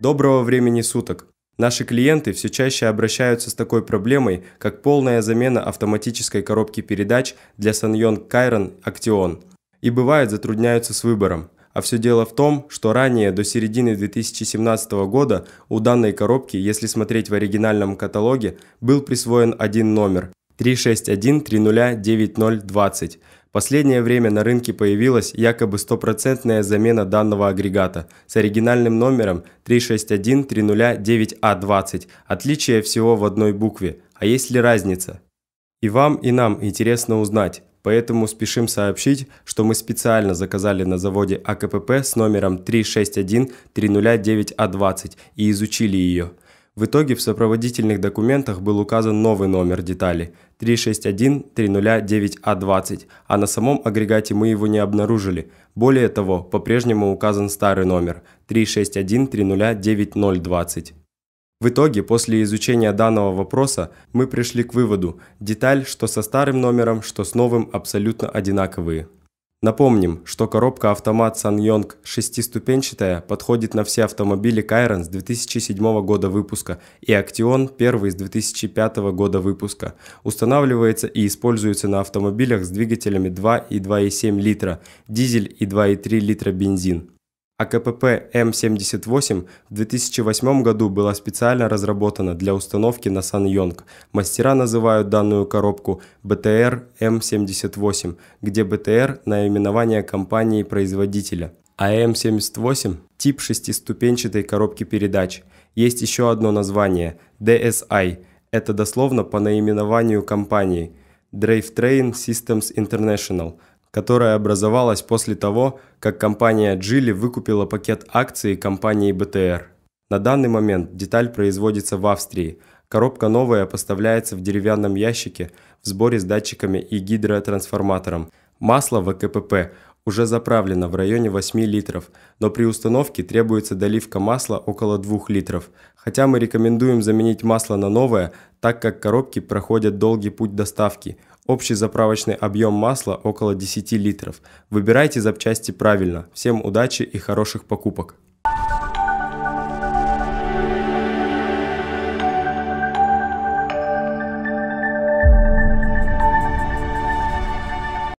Доброго времени суток! Наши клиенты все чаще обращаются с такой проблемой, как полная замена автоматической коробки передач для Sanyong Kairon Action. И бывает затрудняются с выбором. А все дело в том, что ранее, до середины 2017 года, у данной коробки, если смотреть в оригинальном каталоге, был присвоен один номер – 361 30 9020 Последнее время на рынке появилась якобы стопроцентная замена данного агрегата с оригинальным номером 361-309А20. Отличие всего в одной букве. А есть ли разница? И вам, и нам интересно узнать. Поэтому спешим сообщить, что мы специально заказали на заводе АКПП с номером 361-309А20 и изучили ее. В итоге в сопроводительных документах был указан новый номер детали 361-309А20, а на самом агрегате мы его не обнаружили. Более того, по-прежнему указан старый номер 361 309 В итоге, после изучения данного вопроса, мы пришли к выводу, деталь, что со старым номером, что с новым, абсолютно одинаковые. Напомним, что коробка-автомат Sanyong шестиступенчатая подходит на все автомобили Кайрон с 2007 года выпуска и Актион первый с 2005 года выпуска. Устанавливается и используется на автомобилях с двигателями 2 и 2,7 литра, дизель и 2,3 литра бензин а КПП М-78 в 2008 году была специально разработана для установки на Сан Йонг. Мастера называют данную коробку БТР М-78, где БТР – наименование компании-производителя, а М-78 – тип шестиступенчатой коробки передач. Есть еще одно название – DSI. Это дословно по наименованию компании – Drivetrain Systems International – которая образовалась после того, как компания Geely выкупила пакет акций компании BTR. На данный момент деталь производится в Австрии. Коробка новая поставляется в деревянном ящике в сборе с датчиками и гидротрансформатором. Масло ВКПП уже заправлено в районе 8 литров, но при установке требуется доливка масла около 2 литров. Хотя мы рекомендуем заменить масло на новое, так как коробки проходят долгий путь доставки – Общий заправочный объем масла около 10 литров. Выбирайте запчасти правильно. Всем удачи и хороших покупок!